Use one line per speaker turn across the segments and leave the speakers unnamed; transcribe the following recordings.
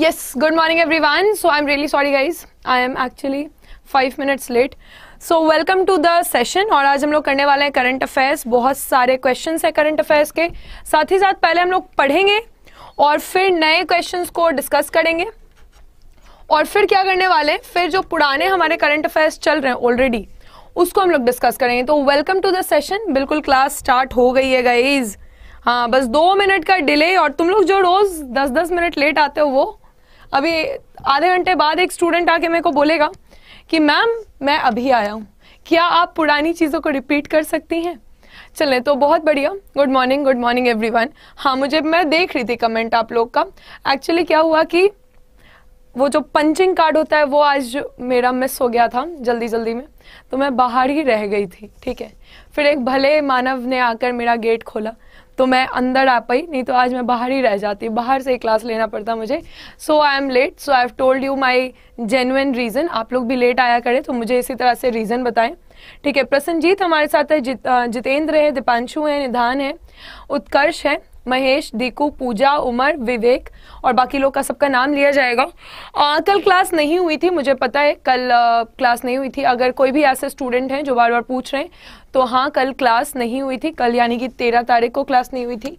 yes good morning everyone so i'm really sorry guys i am actually five minutes late so welcome to the session और आज हम लोग करने वाले हैं करंट अफेयर्स बहुत सारे क्वेश्चन हैं करंट अफेयर्स के साथ ही साथ पहले हम लोग पढ़ेंगे और फिर नए क्वेश्चन को डिस्कस करेंगे और फिर क्या करने वाले हैं फिर जो पुराने हमारे करंट अफेयर्स चल रहे हैं ऑलरेडी उसको हम लोग डिस्कस करेंगे तो वेलकम टू द सेशन बिल्कुल क्लास स्टार्ट हो गई है गाइज हाँ बस दो मिनट का डिले और तुम लोग जो रोज़ दस दस मिनट लेट आते हो वो अभी आधे घंटे बाद एक स्टूडेंट आके मेरे को बोलेगा कि मैम मैं अभी आया हूँ क्या आप पुरानी चीज़ों को रिपीट कर सकती हैं चलें तो बहुत बढ़िया good morning good morning everyone हाँ मुझे मैं देख रही थी कमेंट आप लोग का एक्चुअली क्या हुआ कि वो जो पंचिंग कार्ड होता है वो आज मेरा मिस हो गया था जल्दी जल्दी में तो मैं बाहर ही रह गई थी ठीक है फिर एक भले मानव ने आकर मेरा गेट खोला तो मैं अंदर आ पाई नहीं तो आज मैं बाहर ही रह जाती बाहर से क्लास लेना पड़ता मुझे so I am late so I have told you my genuine reason आप लोग भी लेट आया करें तो मुझे इसी तरह से रीज़न बताएं ठीक है प्रसन्नजीत हमारे साथ है जित जितेंद्र है दीपांशु है निधान है उत्कर्ष है महेश दीकू पूजा उमर विवेक और बाकी लोग का सबका नाम लिया जाएगा आ, कल क्लास नहीं हुई थी मुझे पता है कल आ, क्लास नहीं हुई थी अगर कोई भी ऐसे स्टूडेंट हैं जो बार बार पूछ रहे हैं तो हाँ कल क्लास नहीं हुई थी कल यानी कि तेरह तारीख को क्लास नहीं हुई थी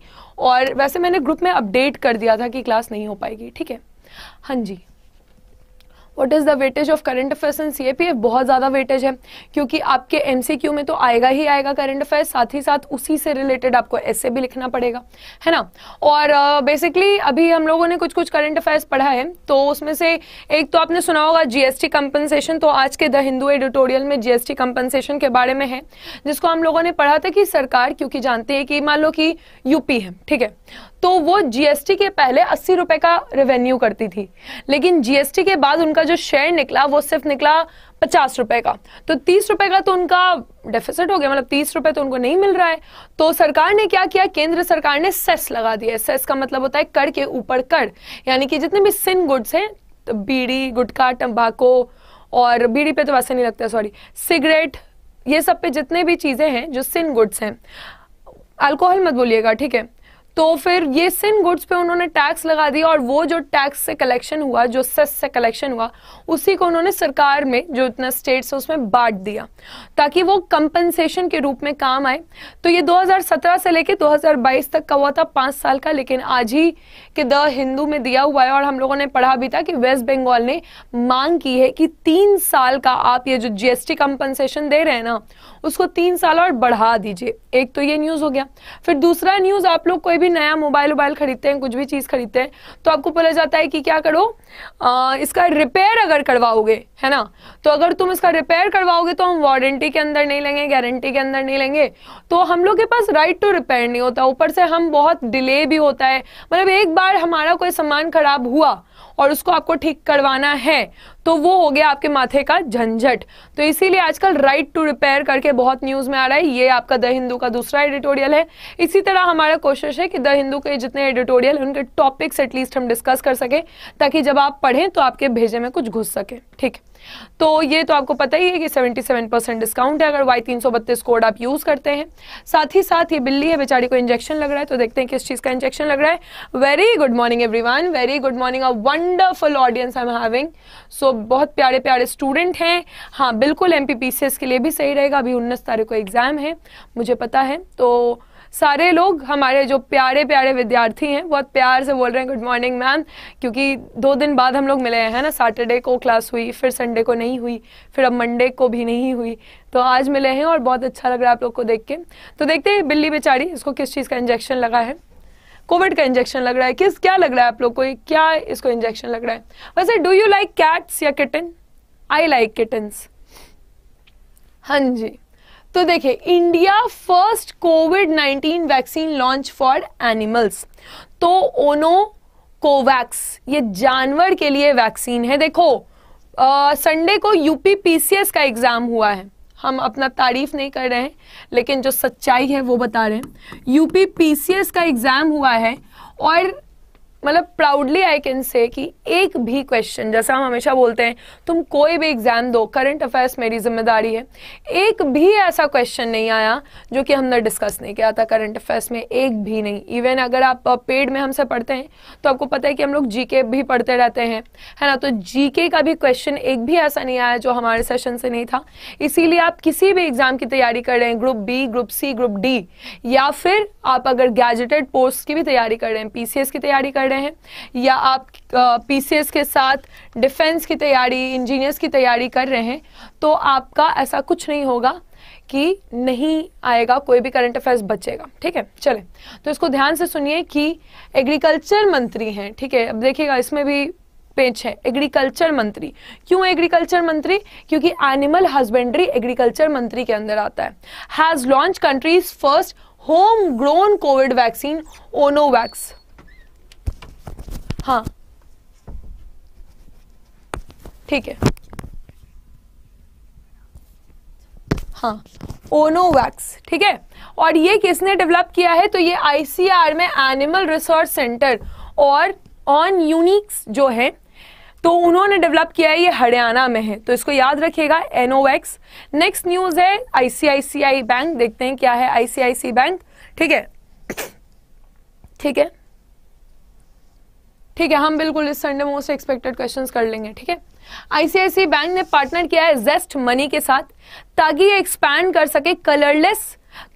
और वैसे मैंने ग्रुप में अपडेट कर दिया था कि क्लास नहीं हो पाएगी ठीक है हाँ जी what is the weightage of current affairs P F बहुत ज़्यादा वेटेज है क्योंकि आपके एमसीक्यू में तो आएगा ही आएगा करंट अफेयर्स साथ ही साथ उसी से रिलेटेड आपको ऐसे भी लिखना पड़ेगा है ना और बेसिकली uh, अभी हम लोगों ने कुछ कुछ करंट अफेयर्स पढ़ा है तो उसमें से एक तो आपने सुना होगा जीएसटी कंपनसेशन तो आज के द हिंदू एडिटोरियल में जीएसटी कंपनसेशन के बारे में है जिसको हम लोगों ने पढ़ा था कि सरकार क्योंकि जानते हैं कि मान लो कि यूपी है ठीक है तो वो जीएसटी के पहले अस्सी रुपए का रेवेन्यू करती थी लेकिन जीएसटी के बाद उनका जो शेयर निकला वो सिर्फ निकला पचास रुपए का तो तीस रुपए का तो उनका डेफिसिट हो गया मतलब तीस रुपए तो उनको नहीं मिल रहा है तो सरकार ने क्या किया केंद्र सरकार ने सेस लगा दिया सेस का मतलब होता है कर के ऊपर कर यानी कि जितने भी सिन गुड्स हैं तो बीड़ी गुटखा टम्बाको और बीड़ी पे तो वैसे नहीं लगता सॉरी सिगरेट ये सब पे जितने भी चीज़ें हैं जो सिन गुड्स हैं अल्कोहल मत बोलिएगा ठीक है तो फिर ये सिन गुड्स पे उन्होंने टैक्स लगा दिया और वो जो टैक्स से कलेक्शन हुआ जो सेस से कलेक्शन हुआ उसी को उन्होंने सरकार में जो इतना स्टेट्स है उसमें बांट दिया ताकि वो कंपनसेशन के रूप में काम आए तो ये 2017 से लेके 2022 तक का हुआ था पाँच साल का लेकिन आज ही के द हिंदू में दिया हुआ है और हम लोगों ने पढ़ा भी था कि वेस्ट बंगाल ने मांग की है कि तीन साल का आप ये जो जीएसटी कंपनसेशन दे रहे हैं ना उसको तीन साल और बढ़ा दीजिए एक तो ये न्यूज़ हो गया फिर दूसरा न्यूज़ आप लोग कोई भी भी नया मोबाइल वोबाइल खरीदते हैं कुछ भी चीज़ खरीदते हैं तो आपको बोला जाता है कि क्या करो आ, इसका रिपेयर अगर करवाओगे है ना तो अगर तुम इसका रिपेयर करवाओगे तो हम वारंटी के अंदर नहीं लेंगे गारंटी के अंदर नहीं लेंगे तो हम लोग के पास राइट टू रिपेयर नहीं होता ऊपर से हम बहुत डिले भी होता है मतलब एक बार हमारा कोई सामान खराब हुआ और उसको आपको ठीक करवाना है तो वो हो गया आपके माथे का झंझट तो इसीलिए आजकल राइट टू रिपेयर करके बहुत न्यूज़ में आ रहा है ये आपका द हिंदू का दूसरा एडिटोरियल है इसी तरह हमारा कोशिश है कि द हिंदू के जितने एडिटोरियल है उनके टॉपिक्स एटलीस्ट हम डिस्कस कर सकें ताकि जब आप पढ़ें तो आपके भेजे में कुछ घुस सके ठीक है तो ये तो आपको पता ही है कि 77 परसेंट डिस्काउंट है अगर वाई तीन कोड आप यूज़ करते हैं साथ ही साथ ये बिल्ली है बेचारी को इंजेक्शन लग रहा है तो देखते हैं किस चीज़ का इंजेक्शन लग रहा है very good morning every very good morning a wonderful audience I am having so बहुत प्यारे प्यारे स्टूडेंट हैं हाँ बिल्कुल एम के लिए भी सही रहेगा अभी उन्नीस तारीख को एग्ज़ाम है मुझे पता है तो सारे लोग हमारे जो प्यारे प्यारे विद्यार्थी हैं बहुत प्यार से बोल रहे हैं गुड मॉर्निंग मैम क्योंकि दो दिन बाद हम लोग मिले हैं ना सैटरडे को क्लास हुई फिर संडे को नहीं हुई फिर अब मंडे को भी नहीं हुई तो आज मिले हैं और बहुत अच्छा लग रहा है आप लोग को देख के तो देखते हैं बिल्ली बेचारी इसको किस चीज़ का इंजेक्शन लगा है कोविड का इंजेक्शन लग रहा है किस क्या लग रहा है आप लोग को क्या इसको इंजेक्शन लग रहा है वैसे डू यू लाइक कैट्स या किटन आई लाइक किटन्स हाँ जी तो देखिए India first COVID 19 vaccine launch for animals तो ओनो कोवैक्स ये जानवर के लिए वैक्सीन है देखो संडे को यूपी पीसीएस का एग्जाम हुआ है हम अपना तारीफ नहीं कर रहे हैं लेकिन जो सच्चाई है वो बता रहे हैं यूपी पीसीएस का एग्जाम हुआ है और मतलब प्राउडली आई कैन से कि एक भी क्वेश्चन जैसा हम हमेशा बोलते हैं तुम कोई भी एग्ज़ाम दो करंट अफेयर्स मेरी जिम्मेदारी है एक भी ऐसा क्वेश्चन नहीं आया जो कि हमने डिस्कस नहीं किया था करंट अफेयर्स में एक भी नहीं इवन अगर आप पेड में हमसे पढ़ते हैं तो आपको पता है कि हम लोग जी भी पढ़ते रहते हैं है ना तो जी का भी क्वेश्चन एक भी ऐसा नहीं आया जो हमारे सेशन से नहीं था इसीलिए आप किसी भी एग्ज़ाम की तैयारी कर रहे हैं group B group C group D या फिर आप अगर गैजेटेड पोस्ट की भी तैयारी कर रहे हैं पी की तैयारी कर रहे हैं या आप पीसीएस के साथ डिफेंस की तैयारी इंजीनियर्स की तैयारी कर रहे हैं तो आपका ऐसा कुछ नहीं होगा कि नहीं आएगा कोई भी करंट अफेयर्स बचेगा ठीक है चले तो इसको ध्यान से सुनिए कि एग्रीकल्चर मंत्री हैं ठीक है अब देखिएगा इसमें भी पेच है एग्रीकल्चर मंत्री क्यों एग्रीकल्चर मंत्री क्योंकि एनिमल हस्बेंड्री एग्रीकल्चर मंत्री के अंदर आता है has launch countries first home grown COVID vaccine Anocovax हाँ ठीक है हाँ ओनोवैक्स ठीक है और ये किसने डेवलप किया है तो ये आईसीआर में एनिमल रिसर्च सेंटर और ऑन यूनिक्स जो है तो उन्होंने डेवलप किया है ये हरियाणा में है तो इसको याद रखिएगा एनोवैक्स नेक्स्ट न्यूज है आईसीआईसीआई बैंक देखते हैं क्या है आईसीआईसी बैंक ठीक है ठीक है ठीक है हम बिल्कुल इस संडे उससे एक्सपेक्टेड क्वेश्चन कर लेंगे ठीक है आईसीआईसी बैंक ने पार्टनर किया है जेस्ट मनी के साथ ताकि ये एक्सपैंड कर सके colourless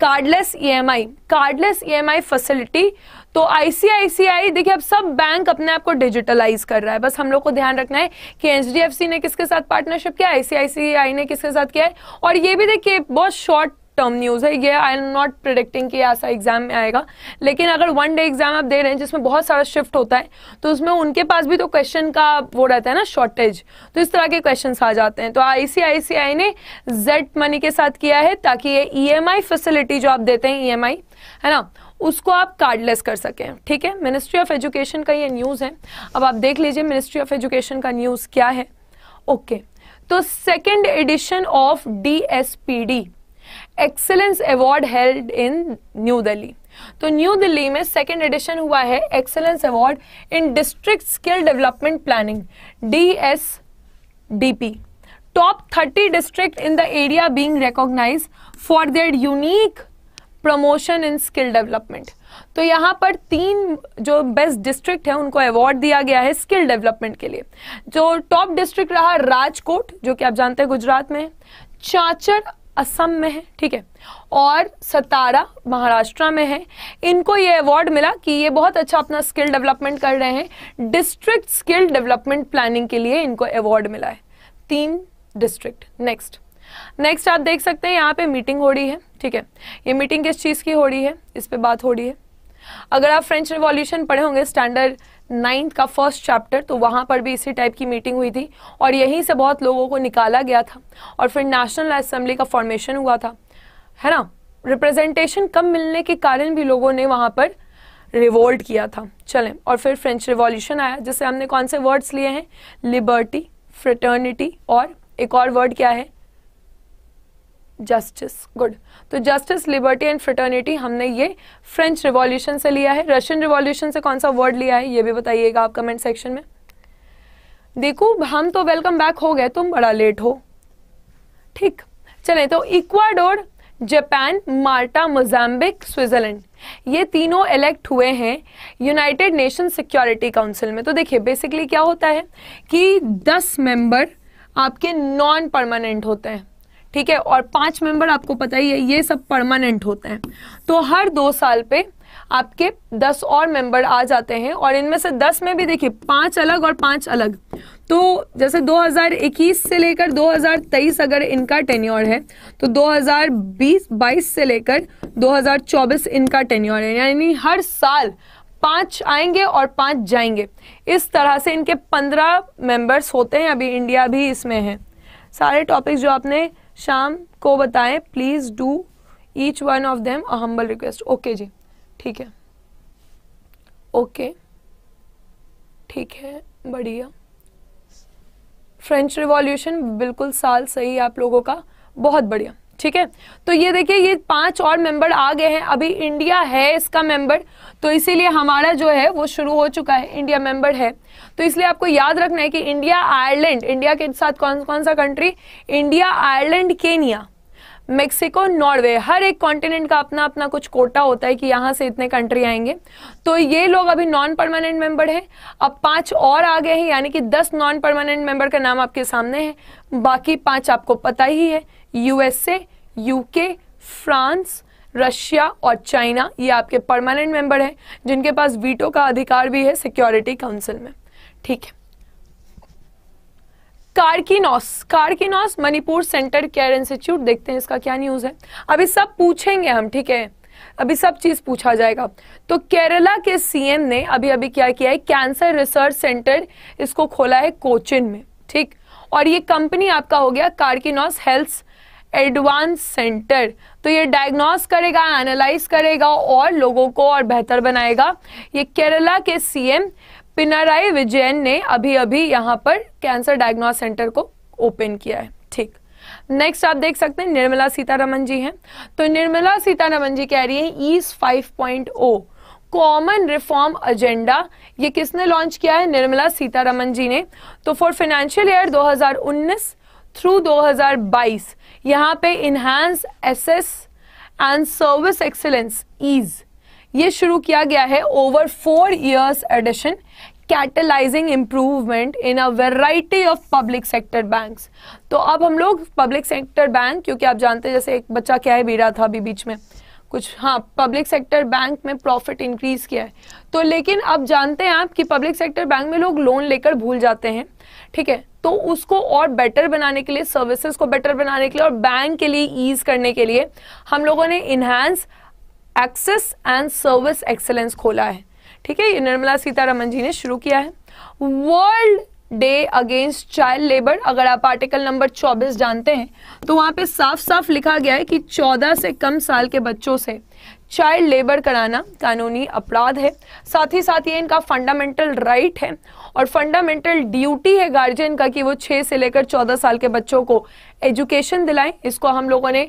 cardless EMI cardless EMI facility तो आईसीआईसीआई देखिए अब सब बैंक अपने आप को डिजिटलाइज कर रहा है बस हम लोग को ध्यान रखना है कि एच ने किसके साथ पार्टनरशिप किया आईसीआईसीआई ने किसके साथ किया है और ये भी देखिए बहुत शॉर्ट टर्म न्यूज़ है ये आई एम नॉट प्रिडिक्टिंग कि ऐसा एग्जाम में आएगा लेकिन अगर वन डे एग्जाम आप दे रहे हैं जिसमें बहुत सारा शिफ्ट होता है तो उसमें उनके पास भी तो क्वेश्चन का वो रहता है ना शॉर्टेज तो इस तरह के क्वेश्चन आ जाते हैं तो आई ने जेड मनी के साथ किया है ताकि ये ई e फैसिलिटी जो आप देते हैं ई e है ना उसको आप कार्डलेस कर सकें ठीक है मिनिस्ट्री ऑफ एजुकेशन का ये न्यूज़ है अब आप देख लीजिए मिनिस्ट्री ऑफ एजुकेशन का न्यूज़ क्या है ओके okay. तो second edition of D S P D excellence award held in New Delhi तो न्यू दिल्ली में सेकेंड एडिशन हुआ है excellence award in district skill development planning D S D P top thirty district in the area being recognise for their unique promotion in skill development तो यहाँ पर तीन जो best district है उनको अवार्ड दिया गया है स्किल डेवलपमेंट के लिए जो टॉप डिस्ट्रिक्ट रहा राजकोट जो कि आप जानते हैं गुजरात में चाचर असम में है ठीक है और सतारा महाराष्ट्र में है इनको ये अवार्ड मिला कि ये बहुत अच्छा अपना स्किल डेवलपमेंट कर रहे हैं डिस्ट्रिक्ट स्किल डेवलपमेंट प्लानिंग के लिए इनको अवार्ड मिला है तीन डिस्ट्रिक्ट नेक्स्ट नेक्स्ट आप देख सकते हैं यहाँ पे मीटिंग हो रही है ठीक है ये मीटिंग किस चीज़ की हो रही है इस पर बात हो रही है अगर आप फ्रेंच रिवॉल्यूशन पढ़े होंगे स्टैंडर्ड नाइन्थ का फर्स्ट चैप्टर तो वहाँ पर भी इसी टाइप की मीटिंग हुई थी और यहीं से बहुत लोगों को निकाला गया था और फिर नेशनल असम्बली का फॉर्मेशन हुआ था है ना रिप्रेजेंटेशन कम मिलने के कारण भी लोगों ने वहाँ पर रिवोल्ट किया था चलें और फिर फ्रेंच रिवॉल्यूशन आया जिससे हमने कौन से वर्ड्स लिए हैं लिबर्टी फ्रेटर्निटी और एक और वर्ड क्या है जस्टिस गुड तो जस्टिस लिबर्टी एंड फ्रिटर्निटी हमने ये फ्रेंच रिवॉल्यूशन से लिया है रशियन रिवॉल्यूशन से कौन सा वर्ड लिया है ये भी बताइएगा आप कमेंट सेक्शन में देखो हम तो वेलकम बैक हो गए तुम बड़ा लेट हो ठीक चले तो Ecuador Japan Malta Mozambique Switzerland ये तीनों इलेक्ट हुए हैं यूनाइटेड नेशन सिक्योरिटी काउंसिल में तो देखिए बेसिकली क्या होता है कि 10 मेंबर आपके नॉन परमानेंट होते हैं ठीक है और पांच मेंबर आपको पता ही है ये सब परमानेंट होते हैं तो हर दो साल पे आपके दस और मेंबर आ जाते हैं और इनमें से दस में भी देखिए पांच अलग और पांच अलग तो जैसे 2021 से लेकर 2023 अगर इनका टेन्योर है तो 2020 22 से लेकर 2024 इनका टेन्योर है यानी हर साल पांच आएंगे और पांच जाएंगे इस तरह से इनके पंद्रह मेंबर्स होते हैं अभी इंडिया भी इसमें है सारे टॉपिक्स जो आपने शाम को बताएं please do each one of them a humble request okay जी ठीक है ओके ठीक है बढ़िया फ्रेंच रिवॉल्यूशन बिल्कुल साल सही है आप लोगों का बहुत बढ़िया ठीक है तो ये देखिए ये पांच और मेंबर आ गए हैं अभी इंडिया है इसका मेंबर तो इसीलिए हमारा जो है वो शुरू हो चुका है इंडिया मेंबर है तो इसलिए आपको याद रखना है कि इंडिया आयरलैंड इंडिया के साथ कौन कौन सा country India Ireland Kenya Mexico Norway हर एक कॉन्टिनेंट का अपना अपना कुछ कोटा होता है कि यहाँ से इतने कंट्री आएंगे तो ये लोग अभी नॉन परमानेंट मेंबर हैं अब पांच और आ गए हैं यानी कि दस नॉन परमानेंट मेंबर का नाम आपके सामने है बाकी पांच आपको पता ही है यूएसए यूके फ्रांस रशिया और चाइना ये आपके परमानेंट मेंबर हैं जिनके पास वीटो का अधिकार भी है सिक्योरिटी काउंसिल में ठीक है Karkinos Karkinos Manipur centre care institute देखते हैं इसका क्या न्यूज है अभी सब पूछेंगे हम ठीक है अभी सब चीज पूछा जाएगा तो केरला के सीएम ने अभी अभी क्या किया है कैंसर रिसर्च सेंटर इसको खोला है कोचिन में ठीक और ये कंपनी आपका हो गया कार्किनोस हेल्थ एडवांस सेंटर तो ये डायग्नोस करेगा एनालाइज करेगा और लोगों को और बेहतर बनाएगा ये केरला के सीएम पिनाराई विजयन ने अभी अभी यहाँ पर कैंसर डायग्नोस सेंटर को ओपन किया है ठीक नेक्स्ट आप देख सकते हैं निर्मला सीतारमन जी हैं तो निर्मला सीतारमन जी कह रही है ईस 5.0 कॉमन रिफॉर्म एजेंडा ये किसने लॉन्च किया है निर्मला सीतारमन जी ने तो फॉर फाइनेंशियल ईयर 2019 थ्रू 2022 यहाँ पे enhance access and service excellence ease ये शुरू किया गया है over four years edition catalysing improvement in a variety of public sector bank तो अब हम लोग पब्लिक सेक्टर बैंक क्योंकि आप जानते हैं जैसे एक बच्चा क्या है बीड़ा था अभी बीच में कुछ हाँ पब्लिक सेक्टर बैंक में प्रॉफिट इंक्रीज किया है तो लेकिन अब जानते हैं आप कि पब्लिक सेक्टर बैंक में लोग लोन लेकर भूल जाते हैं ठीक है तो उसको और बेटर बनाने के लिए सर्विसेज को बेटर बनाने के लिए और बैंक के लिए ईज करने के लिए हम लोगों ने enhance access and service excellence खोला है ठीक है ये निर्मला सीतारमन जी ने शुरू किया है world day against child labour अगर आप आर्टिकल नंबर 24 जानते हैं तो वहाँ पे साफ साफ लिखा गया है कि 14 से कम साल के बच्चों से चाइल्ड लेबर कराना कानूनी अपराध है साथ ही साथ ये इनका फंडामेंटल राइट है और फंडामेंटल ड्यूटी है गार्जियन का कि वो 6 से लेकर 14 साल के बच्चों को एजुकेशन दिलाएं इसको हम लोगों ने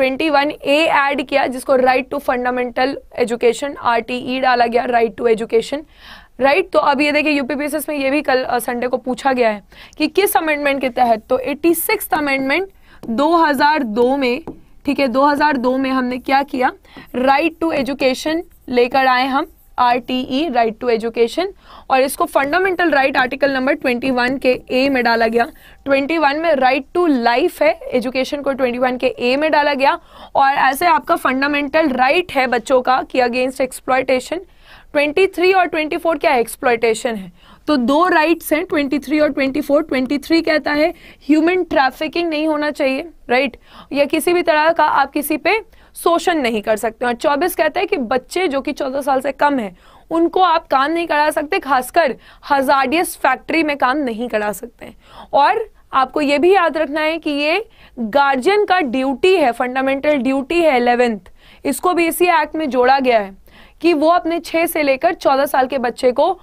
21 ए ऐड किया जिसको राइट टू फंडामेंटल एजुकेशन आर डाला गया right to education right right? तो अब ये देखिए यूपीपीएसएस में ये भी कल संडे को पूछा गया है कि किस अमेंडमेंट के तहत तो एट्टी सिक्स अमेंडमेंट 2002 में ठीक है 2002 में हमने क्या किया राइट टू एजुकेशन लेकर आए हम R T E right to education और इसको फंडामेंटल राइट आर्टिकल नंबर 21 के ए में डाला गया 21 में राइट टू लाइफ है एजुकेशन को 21 के ए में डाला गया और ऐसे आपका फंडामेंटल राइट right है बच्चों का कि अगेंस्ट एक्सप्लॉयटेशन 23 और 24 क्या है एक्सप्लॉयटेशन है तो दो राइट्स हैं 23 और 24 23 कहता है ह्यूमन ट्रैफिकिंग नहीं होना चाहिए राइट right? या किसी भी तरह का आप किसी पे शोषण नहीं कर सकते और 24 कहता है कि बच्चे जो कि 14 साल से कम है उनको आप काम नहीं करा सकते खासकर हजार्डियस फैक्ट्री में काम नहीं करा सकते और आपको ये भी याद रखना है कि ये गार्जियन का ड्यूटी है फंडामेंटल ड्यूटी है एलेवेंथ इसको भी इसी एक्ट में जोड़ा गया है कि वो अपने छः से लेकर चौदह साल के बच्चे को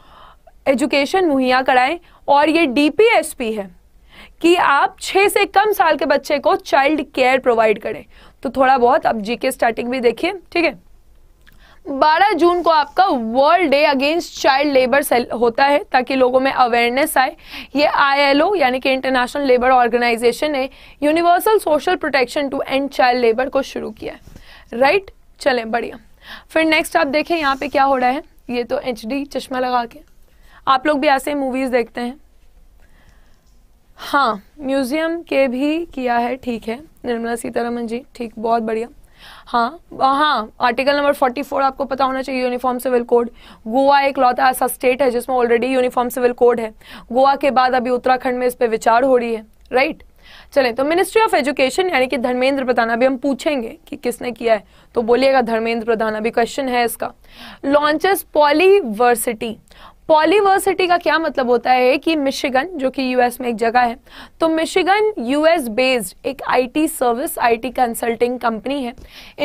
एजुकेशन मुहैया कराएं और ये डीपीएसपी है कि आप छः से कम साल के बच्चे को चाइल्ड केयर प्रोवाइड करें तो थोड़ा बहुत अब जीके स्टार्टिंग भी देखिए ठीक है 12 जून को आपका world day against child labour होता है ताकि लोगों में अवेयरनेस आए ये आईएलओ यानी कि इंटरनेशनल लेबर ऑर्गेनाइजेशन ने universal social protection to end child labour को शुरू किया है राइट चलें बढ़िया फिर नेक्स्ट आप देखें यहाँ पे क्या हो रहा है ये तो एच चश्मा लगा के आप लोग भी ऐसे मूवीज़ देखते हैं हाँ म्यूज़ियम के भी किया है ठीक है निर्मला सीतारमन जी ठीक बहुत बढ़िया हाँ हाँ आर्टिकल नंबर 44 आपको पता होना चाहिए यूनिफॉर्म सिविल कोड गोवा एक लौता ऐसा स्टेट है जिसमें ऑलरेडी यूनिफॉर्म सिविल कोड है गोवा के बाद अभी उत्तराखंड में इस पर विचार हो रही है राइट चले तो मिनिस्ट्री ऑफ एजुकेशन यानी कि धर्मेंद्र प्रधान अभी हम पूछेंगे कि किसने किया है तो बोलिएगा धर्मेंद्र प्रधान अभी क्वेश्चन है इसका लॉन्चेस पॉलीवर्सिटी पॉलीवर्सिटी का क्या मतलब होता है कि मिशिगन जो कि यूएस में एक जगह है तो मिशिगन यूएस बेस्ड एक IT service IT consulting company है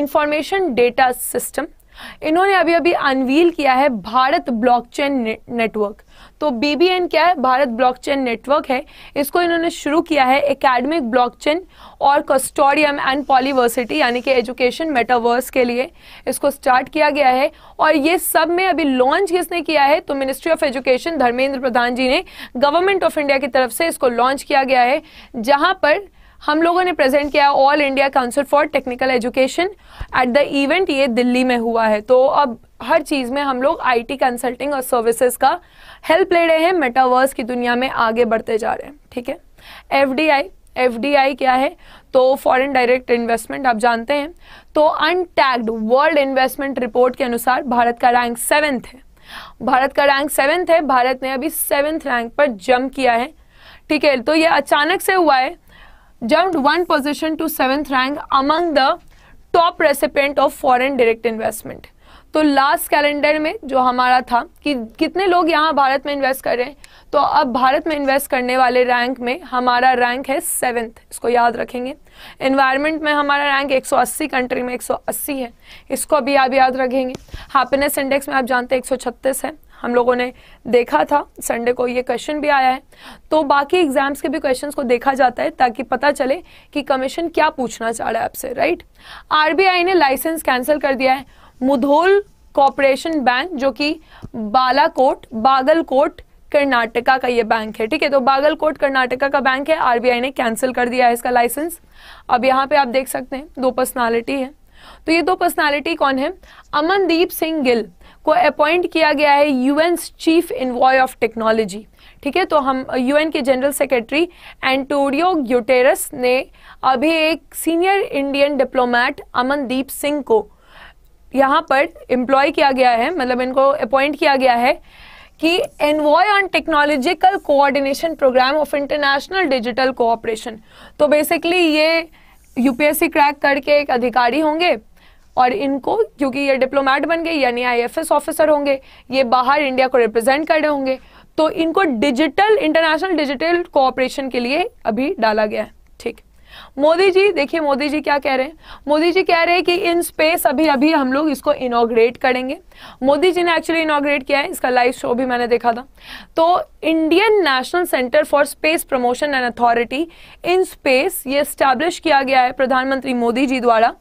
इंफॉर्मेशन डेटा सिस्टम इन्होंने अभी अभी अनवील किया है भारत ब्लॉकचेन नेटवर्क तो बीबीएन क्या है भारत ब्लॉकचेन नेटवर्क है इसको इन्होंने शुरू किया है एकेडमिक ब्लॉकचेन और कस्टोडियम एंड पॉलीवर्सिटी यानी कि एजुकेशन मेटावर्स के लिए इसको स्टार्ट किया गया है और ये सब में अभी लॉन्च किसने किया है तो ministry of education Dharmendra Pradhan ji ने गवर्नमेंट ऑफ इंडिया की तरफ से इसको लॉन्च किया गया है जहाँ पर हम लोगों ने प्रेजेंट किया all India council for technical education at the event ये दिल्ली में हुआ है तो अब हर चीज़ में हम लोग आईटी कंसल्टिंग और सर्विसेज का हेल्प ले रहे हैं मेटावर्स की दुनिया में आगे बढ़ते जा रहे हैं ठीक है एफ एफ क्या है तो फॉरेन डायरेक्ट इन्वेस्टमेंट आप जानते हैं तो अनटैग्ड वर्ल्ड इन्वेस्टमेंट रिपोर्ट के अनुसार भारत का रैंक सेवेंथ है भारत का रैंक सेवेंथ है भारत ने अभी सेवेंथ रैंक पर जंप किया है ठीक है तो ये अचानक से हुआ है jumped one position to seventh rank among the top recipient of foreign direct investment. तो लास्ट कैलेंडर में जो हमारा था कि कितने लोग यहाँ भारत में इन्वेस्ट कर रहे हैं तो अब भारत में इन्वेस्ट करने वाले रैंक में हमारा रैंक है सेवेंथ इसको याद रखेंगे इन्वायरमेंट में हमारा रैंक 180 कंट्री में 180 है इसको भी आप याद रखेंगे हैप्पीनेस इंडेक्स में आप जानते हैं एक है हम लोगों ने देखा था संडे को ये क्वेश्चन भी आया है तो बाकी एग्जाम्स के भी क्वेश्चंस को देखा जाता है ताकि पता चले कि कमीशन क्या पूछना चाह रहा है आपसे राइट आरबीआई ने लाइसेंस कैंसिल कर दिया है मुधोल कॉपरेशन बैंक जो कि बालाकोट बागलकोट कर्नाटका का ये बैंक है ठीक है तो बागलकोट कर्नाटका का बैंक है आरबीआई ने कैंसिल कर दिया है इसका लाइसेंस अब यहाँ पे आप देख सकते हैं दो पर्सनैलिटी है तो ये दो पर्सनैलिटी कौन है अमनदीप सिंह गिल को अपॉइंट किया गया है UN chief envoy of technology ठीक है तो हम यूएन के जनरल सेक्रेटरी एंटोनियो ग्यूटेरस ने अभी एक senior Indian diplomat Amandeep Singh को यहाँ पर एम्प्लॉय किया गया है मतलब इनको अपॉइंट किया गया है कि envoy on technological coordination programme of international digital cooperation तो बेसिकली ये यूपीएससी क्रैक करके एक अधिकारी होंगे और इनको क्योंकि ये डिप्लोमेट बन गए यानी आईएफएस ऑफिसर होंगे ये बाहर इंडिया को रिप्रेजेंट कर रहे होंगे तो इनको डिजिटल इंटरनेशनल डिजिटल कोऑपरेशन के लिए अभी डाला गया है ठीक मोदी जी देखिए मोदी जी क्या कह रहे हैं मोदी जी कह रहे हैं कि इन स्पेस अभी अभी हम लोग इसको इनोग्रेट करेंगे मोदी जी ने एक्चुअली इनोग्रेट किया है इसका लाइव शो भी मैंने देखा था तो Indian national centre for space promotion and authority in space ये स्टैब्लिश किया गया है प्रधानमंत्री मोदी जी द्वारा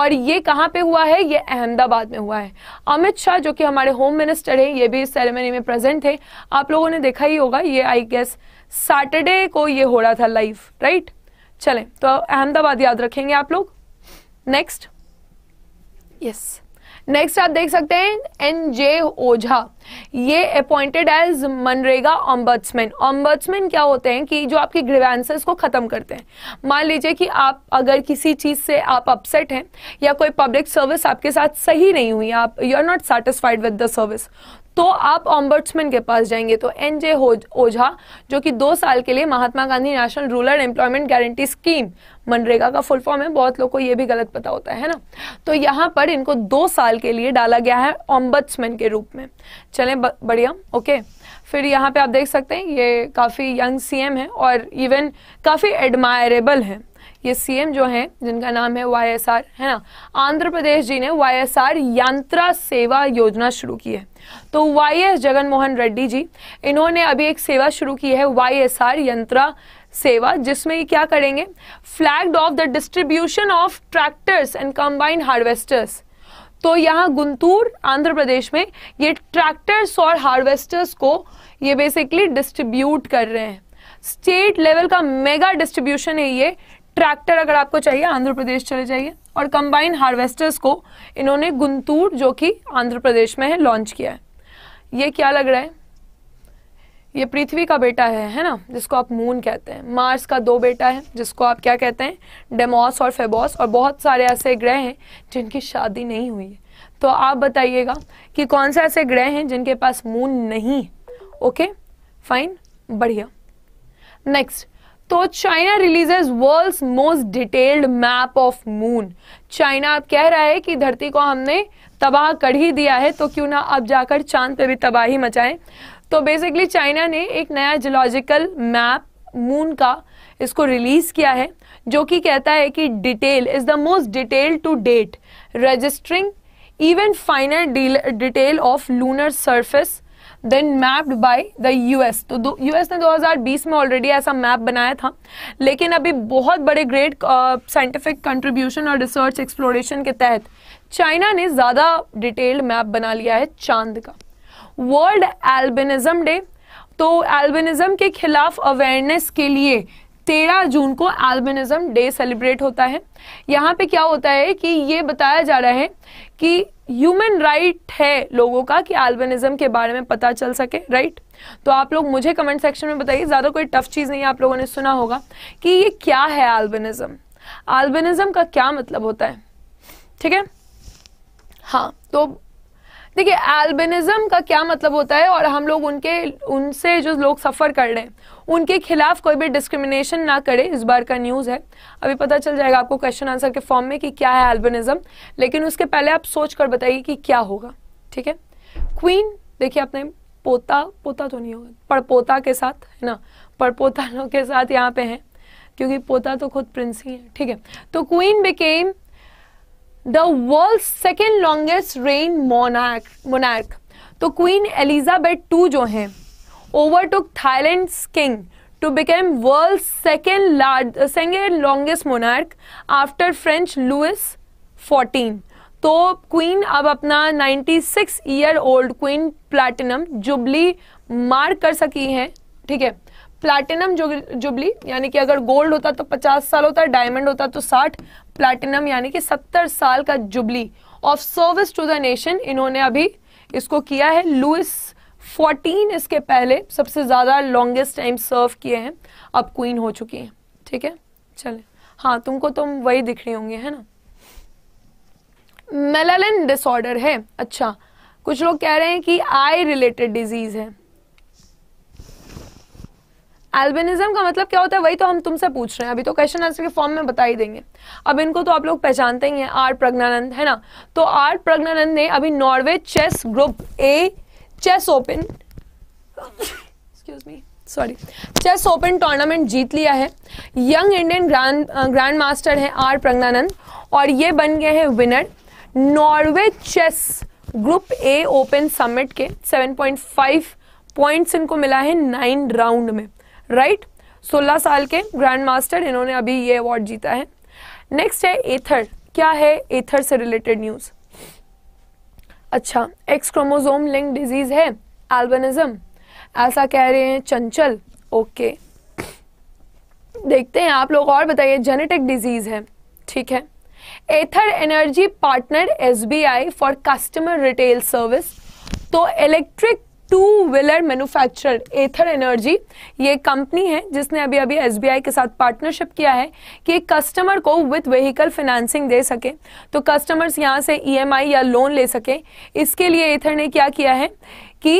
और ये कहाँ पे हुआ है ये अहमदाबाद में हुआ है अमित शाह जो कि हमारे होम मिनिस्टर हैं ये भी इस सेरेमनी में प्रेजेंट थे आप लोगों ने देखा ही होगा ये आई गेस सैटरडे को ये हो रहा था लाइव राइट right? चलें तो अहमदाबाद याद रखेंगे आप लोग नेक्स्ट यस नेक्स्ट आप देख सकते हैं एन जे ओझा ये अपॉइंटेड एज मनरेगा ऑम्बर्ट्समैन ऑम्बर्ट्समैन क्या होते हैं कि जो आपके ग्रीवेंसेस को ख़त्म करते हैं मान लीजिए कि आप अगर किसी चीज़ से आप अपसेट हैं या कोई पब्लिक सर्विस आपके साथ सही नहीं हुई आप you are not satisfied with the service तो आप ऑम्बर्ट्समैन के पास जाएंगे तो एन जे ओझा जो कि दो साल के लिए Mahatma Gandhi national rural employment guarantee scheme मनरेगा का फुल फॉर्म है बहुत लोग को ये भी गलत पता होता है ना तो यहाँ पर इनको दो साल के लिए डाला गया है ऑम्बर्ट्समैन के रूप में चले बढ़िया ओके फिर यहाँ पे आप देख सकते हैं ये काफ़ी यंग सीएम है और इवन काफ़ी एडमायरेबल है ये सीएम जो हैं जिनका नाम है वाईएसआर है ना आंध्र प्रदेश जी ने वाईएसआर यात्रा सेवा योजना शुरू की है तो वाई एस जगनमोहन रेड्डी जी इन्होंने अभी एक सेवा शुरू की है वाई एस आर यंत्रा सेवा जिसमें ये क्या करेंगे flagged off the distribution of tractors and combined harvesters तो यहाँ गुंतूर आंध्र प्रदेश में ये ट्रैक्टर्स और हार्वेस्टर्स को ये बेसिकली डिस्ट्रीब्यूट कर रहे हैं स्टेट लेवल का मेगा डिस्ट्रीब्यूशन है ये ट्रैक्टर अगर आपको चाहिए आंध्र प्रदेश चले जाइए और कंबाइन हार्वेस्टर्स को इन्होंने गुंतूर जो कि आंध्र प्रदेश में है लॉन्च किया है ये क्या लग रहा है ये पृथ्वी का बेटा है है ना जिसको आप मून कहते हैं मार्स का दो बेटा है जिसको आप क्या कहते हैं डेमोस और फेबॉस और बहुत सारे ऐसे ग्रह हैं जिनकी शादी नहीं हुई है तो आप बताइएगा कि कौन से ऐसे ग्रह हैं जिनके पास मून नहीं ओके फाइन बढ़िया नेक्स्ट तो China releases world most detailed map of moon China अब कह रहा है कि धरती को हमने तबाह कर ही दिया है तो क्यों ना अब जाकर चांद पे भी तबाही मचाएं तो बेसिकली चाइना ने एक नया जियोलॉजिकल मैप मून का इसको रिलीज़ किया है जो कि कहता है कि detail is the most detail to date registering even final detail of lunar surface then mapped by the US तो यूएस ने 2020 में ऑलरेडी ऐसा मैप बनाया था लेकिन अभी बहुत बड़े ग्रेट साइंटिफिक कंट्रीब्यूशन और रिसर्च एक्सप्लोरेशन के तहत चाइना ने ज़्यादा डिटेल्ड मैप बना लिया है चांद का वर्ल्ड एल्बिनिज्म डे तो एल्बिनिज्म के खिलाफ अवेयरनेस के लिए तेरह जून को एल्बिनिज्म डे सेलिब्रेट होता है यहाँ पे क्या होता है कि ये बताया जा रहा है कि ह्यूमन राइट right है लोगों का कि एल्बिनिज्म के बारे में पता चल सके राइट right? तो आप लोग मुझे कमेंट सेक्शन में बताइए ज़्यादा कोई टफ चीज़ नहीं है आप लोगों ने सुना होगा कि ये क्या है एल्बिनिज्म एल्बिनिज्म का क्या मतलब होता है ठीक है हाँ तो देखिए एल्बिनिज्म का क्या मतलब होता है और हम लोग उनके उनसे जो लोग सफ़र कर रहे हैं उनके खिलाफ कोई भी डिस्क्रिमिनेशन ना करे इस बार का न्यूज़ है अभी पता चल जाएगा आपको क्वेश्चन आंसर के फॉर्म में कि क्या है एल्बिनिज्म लेकिन उसके पहले आप सोच कर बताइए कि क्या होगा ठीक है क्वीन देखिए आपने पोता पोता तो नहीं होगा पड़पोता के साथ है ना पड़पोता के साथ यहाँ पे हैं क्योंकि पोता तो खुद प्रिंस ही है ठीक है तो queen became the world second longest reign monarch monarch तो क्वीन एलिजाबेथ टू जो हैं overtook Thailand king two became world second large second longest monarch after French Louis fourteen तो क्वीन अब अपना 96 year old queen platinum jubilee mark कर सकी हैं ठीक है प्लैटिनम जुबली यानी कि अगर गोल्ड होता तो 50 साल होता डायमंड होता तो 60 प्लैटिनम यानी कि 70 साल का jubilee of service to the nation इन्होंने अभी इसको किया है लुइस 14 इसके पहले सबसे ज़्यादा लॉन्गेस्ट टाइम सर्व किए हैं अब क्वीन हो चुकी हैं ठीक है चले हाँ तुमको तुम तो वही दिख रही होंगे है ना मेलालिन डिसऑर्डर है अच्छा कुछ लोग कह रहे हैं कि आई रिलेटेड डिजीज है एल्बिनिज्म का मतलब क्या होता है वही तो हम तुमसे पूछ रहे हैं अभी तो क्वेश्चन आंसर के फॉर्म में बता ही देंगे अब इनको तो आप लोग पहचानते ही हैं आर प्रज्ञानंद है ना तो आर प्रज्ञानंद ने अभी Norway chess group A chess open excuse me sorry chess open tournament जीत लिया है young Indian grand grand master हैं आर प्रज्ञानंद और ये बन गए हैं winner Norway chess group A open summit के 7.5 पॉइंट्स इनको मिला है नाइन राउंड में राइट सोलह साल के ग्रैंड मास्टर इन्होंने अभी ये अवार्ड जीता है नेक्स्ट है एथर क्या है एथर से रिलेटेड न्यूज अच्छा एक्स क्रोमोजोम लिंक डिजीज है एल्बनिज्म ऐसा कह रहे हैं चंचल ओके देखते हैं आप लोग और बताइए जेनेटिक डिजीज है ठीक है Ather energy partner SBI for customer retail service तो electric two wheeler manufacturer Ather energy ये कंपनी है जिसने अभी अभी एस के साथ पार्टनरशिप किया है कि कस्टमर को विथ व्हीकल फाइनेंसिंग दे सके तो कस्टमर्स यहाँ से ई e या लोन ले सके इसके लिए एथर ने क्या किया है कि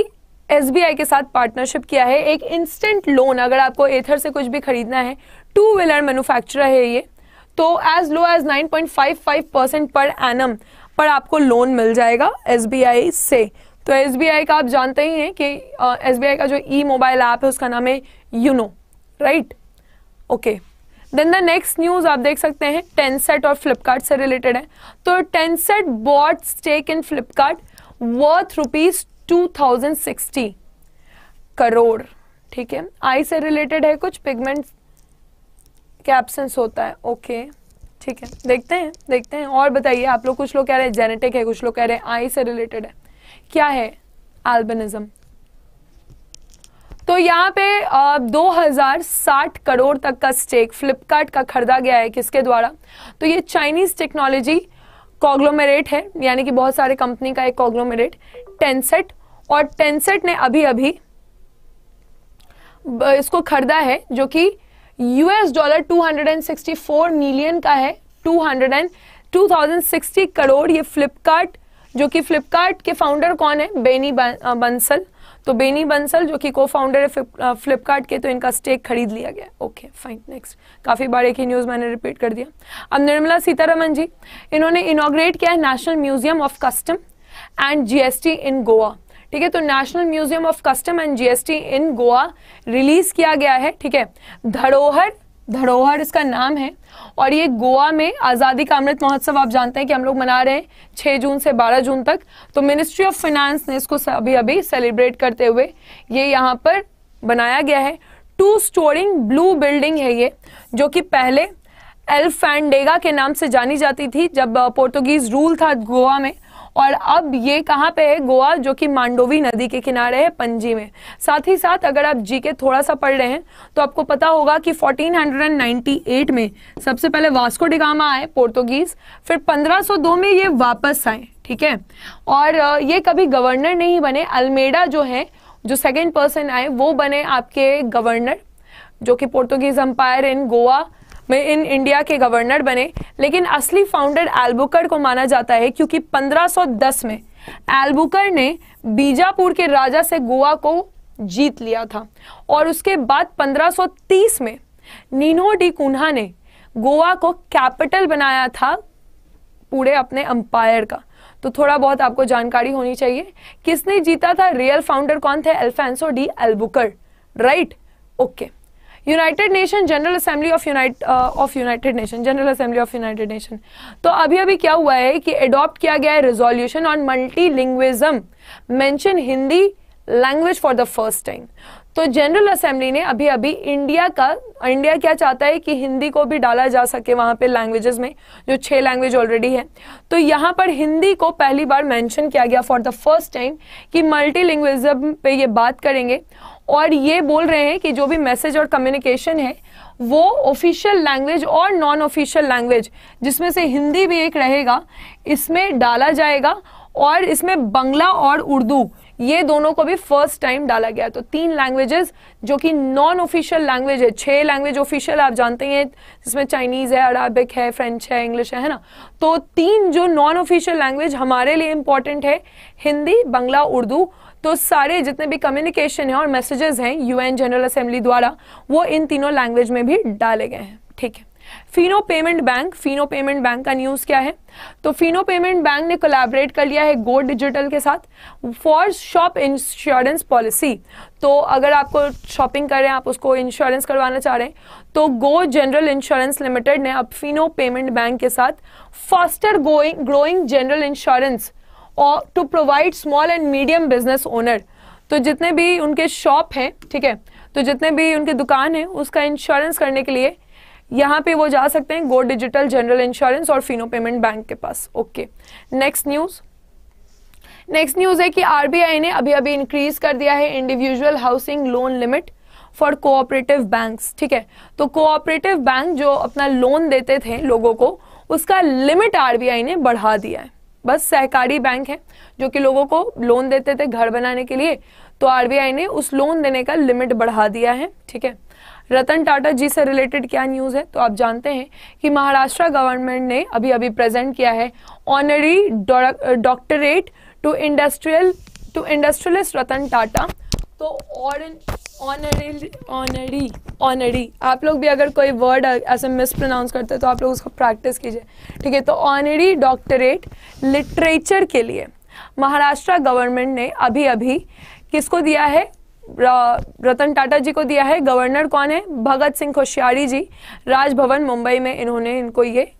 एस के साथ पार्टनरशिप किया है एक इंस्टेंट लोन अगर आपको एथर से कुछ भी खरीदना है टू व्हीलर मैनुफैक्चर है ये तो as low as 9.55 percent per annum पर आपको लोन मिल जाएगा एस से तो एस का आप जानते ही हैं कि एस uh, का जो ई मोबाइल ऐप है उसका नाम है YONO right okay then the next news आप देख सकते हैं सेट और फ्लिपकार्ट से रिलेटेड है तो set bought stake in Flipkart worth rupees two thousand sixty crore ठीक है आई से रिलेटेड है कुछ पिगमेंट के होता है ओके okay. ठीक है देखते हैं देखते हैं और बताइए आप लोग कुछ लोग कह रहे हैं जेनेटिक है कुछ लोग कह रहे हैं आई से रिलेटेड है क्या है एल्बनिज्म तो यहाँ पे आ, 2060 करोड़ तक का स्टेक फ्लिपकार्ट का खरीदा गया है किसके द्वारा तो ये चाइनीज टेक्नोलॉजी कॉग्लोमेरेट है यानी कि बहुत सारे कंपनी का एक कॉग्लोमेरेट टेंसेट और टेंसेट ने अभी अभी इसको खरीदा है जो कि यूएस डॉलर 264 मिलियन का है 200 एंड 2060 करोड़ ये फ्लिपकार्ट जो कि फ्लिपकार्ट के फाउंडर कौन है बेनी बंसल तो बेनी बंसल जो कि को फाउंडर है फ्लिपकार्ट के तो इनका स्टेक खरीद लिया गया ओके फाइन नेक्स्ट काफ़ी बार एक ही न्यूज़ मैंने रिपीट कर दिया अब निर्मला सीतारमन जी इन्होंने इनोग्रेट किया है national museum of custom and GST in Goa ठीक है तो national museum of custom and GST in Goa release किया गया है ठीक है धरोहर धरोहर इसका नाम है और ये गोवा में आज़ादी का अमृत महोत्सव आप जानते हैं कि हम लोग मना रहे हैं 6 जून से 12 जून तक तो मिनिस्ट्री ऑफ फाइनेंस ने इसको अभी अभी सेलिब्रेट करते हुए ये यहाँ पर बनाया गया है टू स्टोरिंग ब्लू बिल्डिंग है ये जो कि पहले एल्फेंडेगा के नाम से जानी जाती थी जब पोर्तुगीज रूल था गोवा में और अब ये कहाँ पे है गोवा जो कि मांडोवी नदी के किनारे है पंजी में साथ ही साथ अगर आप जी के थोड़ा सा पढ़ रहे हैं तो आपको पता होगा कि 1498 में सबसे पहले वास्को डिगामा आए पोर्तुगीज फिर 1502 में ये वापस आए ठीक है और ये कभी गवर्नर नहीं बने अल्मेडा जो है जो सेकेंड पर्सन आए वो बने आपके गवर्नर जो कि पोर्तुगीज अंपायर इन गोवा में इन इंडिया के गवर्नर बने लेकिन असली फाउंडर एल्बुकर को माना जाता है क्योंकि 1510 में एल्बुकर ने बीजापुर के राजा से गोवा को जीत लिया था और उसके बाद 1530 में नीनो डी कुन्हा ने गोवा को कैपिटल बनाया था पूरे अपने अंपायर का तो थोड़ा बहुत आपको जानकारी होनी चाहिए किसने जीता था रियल फाउंडर कौन थे Afonso de Albuquerque right okay united nation general assembly of unite of united nation general assembly of united nation तो अभी अभी क्या हुआ है कि एडॉप्ट किया गया है resolution on multilingualism mention Hindi language for the first time तो जनरल असेंबली ने अभी अभी इंडिया का इंडिया क्या चाहता है कि हिंदी को भी डाला जा सके वहां पे लैंग्वेजेस में जो छह लैंग्वेज ऑलरेडी है तो यहां पर हिंदी को पहली बार मेंशन किया गया फॉर द फर्स्ट टाइम कि मल्टी लिंग्विज्म पे ये बात करेंगे और ये बोल रहे हैं कि जो भी मैसेज और कम्युनिकेशन है वो ऑफिशियल लैंग्वेज और नॉन ऑफिशियल लैंग्वेज जिसमें से हिंदी भी एक रहेगा इसमें डाला जाएगा और इसमें बंगला और उर्दू ये दोनों को भी फर्स्ट टाइम डाला गया तो तीन लैंग्वेजेस जो कि नॉन ऑफिशियल लैंग्वेज है छह लैंग्वेज ऑफिशियल आप जानते हैं जिसमें चाइनीज़ है अरबिक है फ्रेंच है इंग्लिश है है ना तो तीन जो नॉन ऑफिशियल लैंग्वेज हमारे लिए इम्पॉर्टेंट है हिंदी बंगला उर्दू तो सारे जितने भी कम्युनिकेशन है और मैसेजेस हैं यूएन जनरल असेंबली द्वारा वो इन तीनों लैंग्वेज में भी डाले गए हैं ठीक है Fino payment bank Fino payment bank का न्यूज़ क्या है तो फिनो पेमेंट बैंक ने कोलैबोरेट कर लिया है गो डिजिटल के साथ फॉर शॉप इंश्योरेंस पॉलिसी तो अगर आपको शॉपिंग कर रहे हैं आप उसको इंश्योरेंस करवाना चाह रहे हैं तो गो जनरल इंश्योरेंस लिमिटेड ने अब फिनो पेमेंट बैंक के साथ faster going growing general insurance और to provide small and medium business owner तो जितने भी उनके शॉप हैं ठीक है तो जितने भी उनके दुकान हैं उसका इंश्योरेंस करने के लिए यहाँ पे वो जा सकते हैं गो डिजिटल जनरल इंश्योरेंस और फिनो पेमेंट बैंक के पास okay next news next news है कि आरबीआई ने अभी अभी इंक्रीज कर दिया है individual housing loan limit for cooperative banks ठीक है तो कोऑपरेटिव बैंक जो अपना लोन देते थे लोगों को उसका लिमिट आरबीआई ने बढ़ा दिया है बस सहकारी बैंक है जो कि लोगों को लोन देते थे घर बनाने के लिए तो आरबीआई ने उस लोन देने का लिमिट बढ़ा दिया है ठीक है रतन टाटा जी से रिलेटेड क्या न्यूज़ है तो आप जानते हैं कि महाराष्ट्र गवर्नमेंट ने अभी अभी प्रेजेंट किया है honorary doctorate to industrial to industrialist Ratan Tata तो और ऑनरी ऑनरी ऑनरी आप लोग भी अगर कोई वर्ड ऐसे मिस प्रोनाउंस करते हैं तो आप लोग उसको प्रैक्टिस कीजिए ठीक है तो ऑनरी डॉक्टरेट लिटरेचर के लिए महाराष्ट्र गवर्नमेंट ने अभी अभी किसको दिया है रतन टाटा जी को दिया है गवर्नर कौन है भगत सिंह कोश्यारी जी राजभवन मुंबई में इन्होंने इनको ये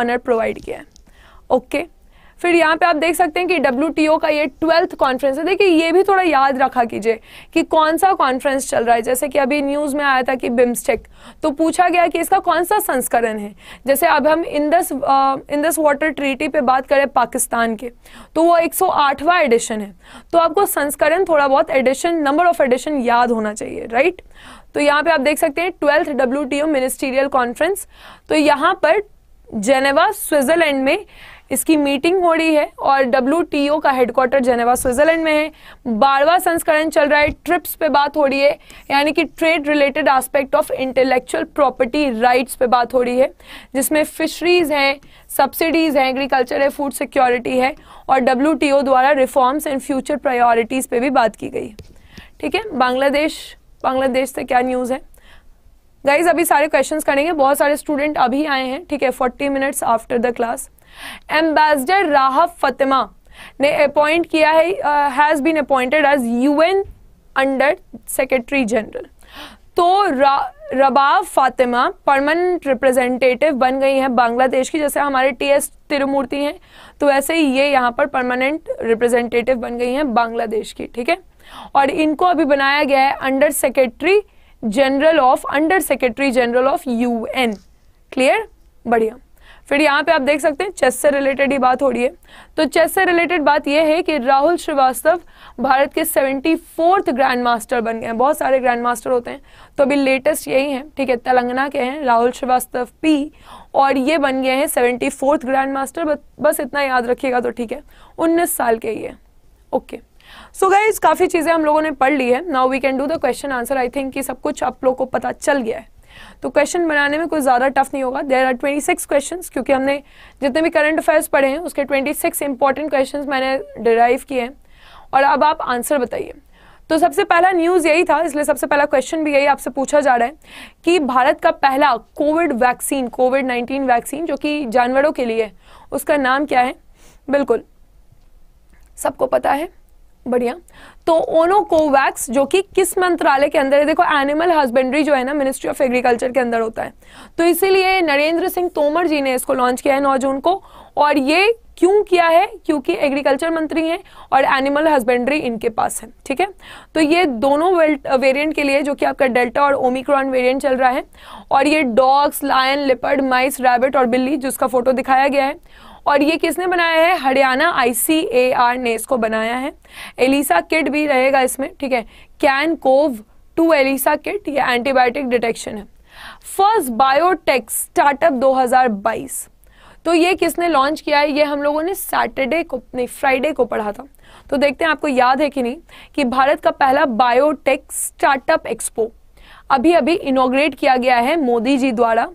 ऑनर प्रोवाइड किया है ओके okay. फिर यहाँ पे आप देख सकते हैं कि डब्ल्यू का ये ट्वेल्थ कॉन्फ्रेंस है देखिए ये भी थोड़ा याद रखा कीजिए कि कौन सा कॉन्फ्रेंस चल रहा है जैसे कि अभी न्यूज़ में आया था कि बिम्स्टेक तो पूछा गया कि इसका कौन सा संस्करण है जैसे अब हम इंदस इंदस वाटर ट्रीटी पे बात करें पाकिस्तान के तो वो एक एडिशन है तो आपको संस्करण थोड़ा बहुत एडिशन नंबर ऑफ एडिशन याद होना चाहिए राइट तो यहाँ पे आप देख सकते हैं ट्वेल्थ डब्ल्यू मिनिस्टीरियल कॉन्फ्रेंस तो यहाँ पर जेनेवा स्विट्जरलैंड में इसकी मीटिंग हो रही है और डब्ल्यू का हेडक्वार्टर जेनेवा स्विट्जरलैंड में है बारहवा संस्करण चल रहा है ट्रिप्स पे बात हो रही है यानी कि trade related aspect of intellectual property rights पे बात हो रही है जिसमें फिशरीज हैं सब्सिडीज हैं एग्रीकल्चर है फूड सिक्योरिटी है और डब्ल्यू द्वारा रिफॉर्म्स एंड फ्यूचर प्रायोरिटीज़ पे भी बात की गई ठीक है बांग्लादेश बांग्लादेश से क्या न्यूज़ है गाइज अभी सारे क्वेश्चंस करेंगे बहुत सारे स्टूडेंट अभी आए हैं ठीक है forty minutes after the class ambassador Rahaf Fatima ने अपॉइंट किया है has been appointed as UN under secretary general तो रबाब फातिमा परमानेंट रिप्रेजेंटेटिव बन गई हैं बांग्लादेश की जैसे हमारे टी एस तिरुमूर्ति हैं तो ऐसे ही ये यहाँ पर परमानेंट रिप्रेजेंटेटिव बन गई हैं बांग्लादेश की ठीक है और इनको अभी बनाया गया है under secretary general of under secretary general of UN clear बढ़िया फिर यहाँ पे आप देख सकते हैं चेस से रिलेटेड ही बात हो रही है तो चेस से रिलेटेड बात यह है कि राहुल श्रीवास्तव भारत के सेवेंटी फोर्थ ग्रैंड मास्टर बन गए हैं बहुत सारे ग्रैंड मास्टर होते हैं तो अभी लेटेस्ट यही है ठीक है तेलंगाना के हैं राहुल श्रीवास्तव पी और ये बन गए हैं सेवेंटी फोर्थ ग्रैंड मास्टर बस इतना याद रखिएगा तो ठीक है उन्नीस साल के ही है ओके सो so गाइज काफ़ी चीज़ें हम लोगों ने पढ़ ली है now we can do the question answer I think कि सब कुछ आप लोग को पता चल गया है तो क्वेश्चन बनाने में कोई ज़्यादा टफ नहीं होगा there are twenty six question क्योंकि हमने जितने भी करंट अफेयर्स पढ़े हैं उसके ट्वेंटी सिक्स इंपॉर्टेंट क्वेश्चन मैंने डिराइव किए हैं और अब आप आंसर बताइए तो सबसे पहला न्यूज़ यही था इसलिए सबसे पहला क्वेश्चन भी यही आपसे पूछा जा रहा है कि भारत का पहला covid vaccine covid nineteen vaccine जो कि जानवरों के लिए है उसका नाम क्या है बिल्कुल सबको पता है बढ़िया तो ओनो कोवैक्स जो कि किस मंत्रालय के अंदर है देखो एनिमल हस्बेंड्री जो है ना मिनिस्ट्री ऑफ एग्रीकल्चर के अंदर होता है तो इसीलिए नरेंद्र सिंह तोमर जी ने इसको लॉन्च किया है नौ जून को और ये क्यों किया है क्योंकि एग्रीकल्चर मंत्री हैं और एनिमल हस्बेंड्री इनके पास है ठीक है तो ये दोनों वेरिएंट के लिए जो कि आपका डेल्टा और ओमिक्रॉन वेरिएंट चल रहा है और ये dogs lion leopard mice rabbit और बिल्ली जिसका फोटो दिखाया गया है और ये किसने बनाया है हरियाणा आई ने इसको बनाया है एलिसा किट भी रहेगा इसमें ठीक है can cov two ELISA kit ये एंटीबायोटिक डिटेक्शन है फर्स्ट बायोटेक स्टार्टअप 2022 तो ये किसने लॉन्च किया है ये हम लोगों ने सैटरडे को नहीं फ्राइडे को पढ़ा था तो देखते हैं आपको याद है कि नहीं कि भारत का पहला बायोटेक स्टार्टअप एक्सपो अभी अभी इनोग्रेट किया गया है मोदी जी द्वारा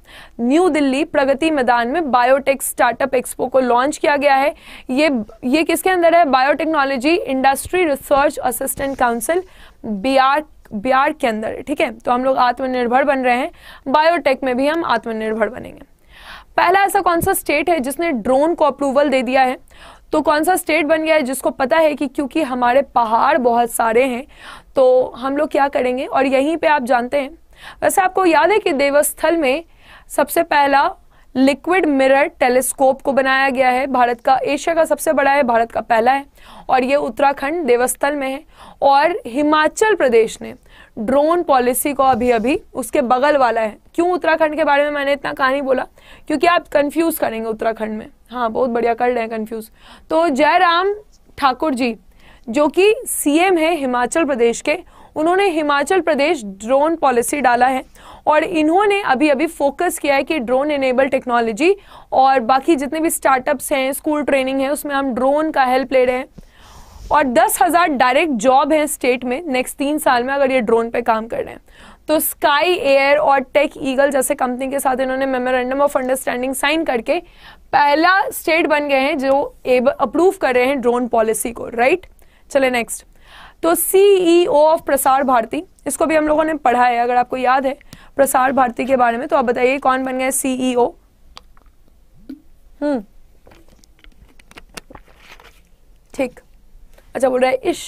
न्यू दिल्ली प्रगति मैदान में बायोटेक स्टार्टअप एक्सपो को लॉन्च किया गया है ये ये किसके अंदर है biotechnology industry research assistant council B Bihar के अंदर ठीक है तो हम लोग आत्मनिर्भर बन रहे हैं बायोटेक में भी हम आत्मनिर्भर बनेंगे पहला ऐसा कौन सा स्टेट है जिसने ड्रोन को अप्रूवल दे दिया है तो कौन सा स्टेट बन गया है जिसको पता है कि क्योंकि हमारे पहाड़ बहुत सारे हैं तो हम लोग क्या करेंगे और यहीं पे आप जानते हैं वैसे आपको याद है कि देवस्थल में सबसे पहला लिक्विड मिरर टेलीस्कोप को बनाया गया है भारत का एशिया का सबसे बड़ा है भारत का पहला है और ये उत्तराखंड देवस्थल में है और हिमाचल प्रदेश ने ड्रोन पॉलिसी को अभी अभी उसके बगल वाला है क्यों उत्तराखंड के बारे में मैंने इतना कहानी बोला क्योंकि आप कंफ्यूज करेंगे उत्तराखंड में हाँ बहुत बढ़िया कर रहे हैं कंफ्यूज तो जयराम ठाकुर जी जो कि सीएम है हिमाचल प्रदेश के उन्होंने हिमाचल प्रदेश ड्रोन पॉलिसी डाला है और इन्होंने अभी अभी फोकस किया है कि ड्रोन इनेबल टेक्नोलॉजी और बाकी जितने भी स्टार्टअप्स हैं स्कूल ट्रेनिंग है उसमें हम ड्रोन का हेल्प ले रहे हैं और दस हजार डायरेक्ट जॉब है स्टेट में नेक्स्ट तीन साल में अगर ये ड्रोन पे काम कर रहे हैं तो स्काई एयर और टेक ईगल जैसे कंपनी के साथ इन्होंने मेमोरेंडम ऑफ अंडरस्टैंडिंग साइन करके पहला स्टेट बन गए हैं जो अप्रूव कर रहे हैं ड्रोन पॉलिसी को राइट चले नेक्स्ट तो सीईओ ऑफ प्रसार भारती इसको भी हम लोगों ने पढ़ा है अगर आपको याद है प्रसार भारती के बारे में तो आप बताइए कौन बन गए सीईओ e हम्म ठीक अच्छा बोल रहा है इश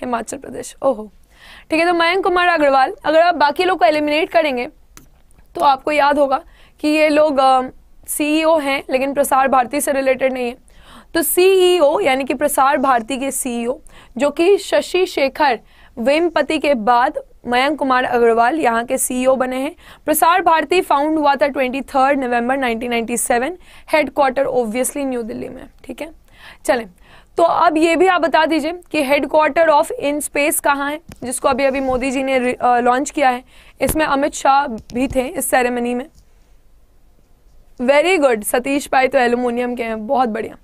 हिमाचल प्रदेश ओहो ठीक है तो मयंक कुमार अग्रवाल अगर आप बाकी लोग को एलिमिनेट करेंगे तो आपको याद होगा कि ये लोग सीईओ e हैं लेकिन प्रसार भारती से रिलेटेड नहीं है तो सीईओ e यानी कि प्रसार भारती के सीईओ e जो कि शशि शेखर वेमपति के बाद मयंक कुमार अग्रवाल यहाँ के सीईओ बने हैं प्रसार भारती फाउंड हुआ था twenty third November nineteen ninety seven headquarter obviously New Delhi में ठीक है चलें तो अब ये भी आप बता दीजिए कि हेडक्वार्टर ऑफ इन स्पेस कहाँ है जिसको अभी अभी मोदी जी ने लॉन्च किया है इसमें अमित शाह भी थे इस सेरेमनी में वेरी गुड सतीश भाई तो एलुमिनियम के हैं बहुत बढ़िया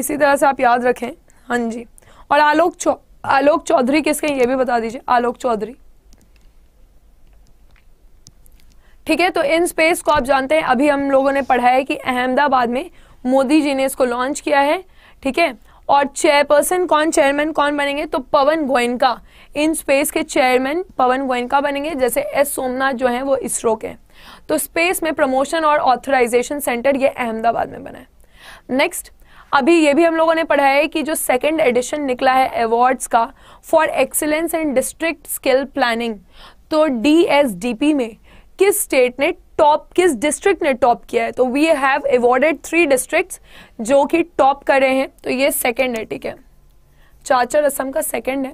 इसी तरह से आप याद रखें हाँ जी और आलोक चौ आलोक चौधरी किसके ये भी बता दीजिए आलोक चौधरी ठीक है तो इन स्पेस को आप जानते हैं अभी हम लोगों ने पढ़ा है कि अहमदाबाद में मोदी जी ने इसको लॉन्च किया है ठीक है और चेयरपर्सन कौन चेयरमैन कौन बनेंगे तो पवन गोयनका इन स्पेस के चेयरमैन पवन गोयनका बनेंगे जैसे एस सोमनाथ जो है वो इसरो के तो स्पेस में प्रमोशन और ऑथराइजेशन सेंटर ये अहमदाबाद में बना है नेक्स्ट अभी ये भी हम लोगों ने पढ़ा है कि जो सेकंड एडिशन निकला है अवार्ड्स का for excellence in district skill planning तो डी में किस स्टेट ने टॉप किस डिस्ट्रिक्ट ने टॉप किया है तो we have awarded three district जो कि टॉप कर रहे हैं तो ये सेकेंड है ठीक है चाचर असम का सेकेंड है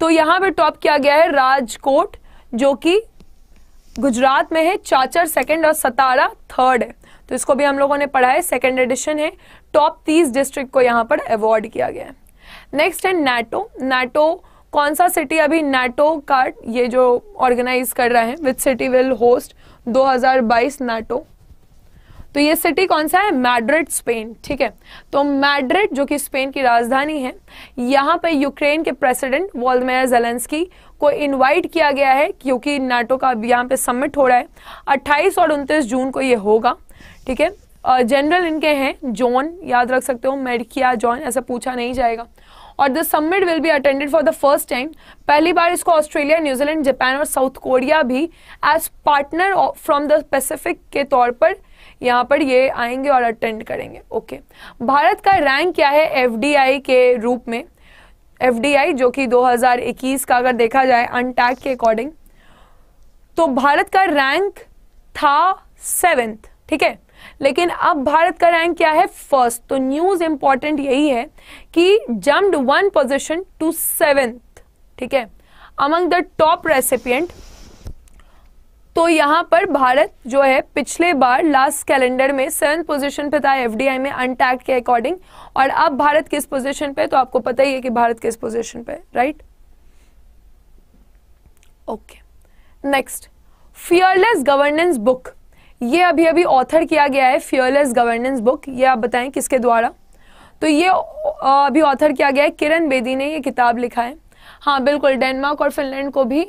तो यहां पर टॉप किया गया है राजकोट जो कि गुजरात में है चाचर सेकंड और सतारा थर्ड है तो इसको भी हम लोगों ने पढ़ा है सेकेंड एडिशन है टॉप तीस डिस्ट्रिक्ट को यहाँ पर अवॉर्ड किया गया है नेक्स्ट है नेटो नेटो कौन सा सिटी अभी नेटो का ये जो ऑर्गेनाइज कर रहा है with city will host 2022 NATO तो ये सिटी कौन सा है मैड्रिड स्पेन ठीक है तो मैड्रिड जो कि स्पेन की राजधानी है यहाँ पे यूक्रेन के प्रेसिडेंट वॉल्डमेयर जेलेंस्की को इनवाइट किया गया है क्योंकि नाटो का अब यहाँ पे समिट हो रहा है 28 और 29 जून को ये होगा ठीक है जनरल इनके हैं जॉन याद रख सकते हो मेडिकिया जॉन ऐसा पूछा नहीं जाएगा और the summit will be attended for the first time पहली बार इसको ऑस्ट्रेलिया न्यूजीलैंड जापान और साउथ कोरिया भी as partner from the Pacific के तौर पर यहाँ पर ये आएंगे और अटेंड करेंगे ओके okay. भारत का रैंक क्या है एफ के रूप में एफ जो कि 2021 का अगर देखा जाए अनटैग के अकॉर्डिंग तो भारत का रैंक था सेवेंथ ठीक है लेकिन अब भारत का रैंक क्या है फर्स्ट तो न्यूज इंपॉर्टेंट यही है कि jumped one position to seventh ठीक है अमंग द टॉप रेसिपियंट तो यहां पर भारत जो है पिछले बार लास्ट कैलेंडर में सेवन पोजीशन पे था एफडीआई में अनटैक्ट के अकॉर्डिंग और अब भारत किस पोजीशन पे तो आपको पता ही है कि भारत किस पोजीशन पे right okay next fearless governance book ये अभी अभी ऑथर किया गया है फियरलेस गवर्नेंस बुक ये आप बताएं किसके द्वारा तो ये अभी ऑथर किया गया है किरण बेदी ने ये किताब लिखा है हाँ बिल्कुल डेनमार्क और फिनलैंड को भी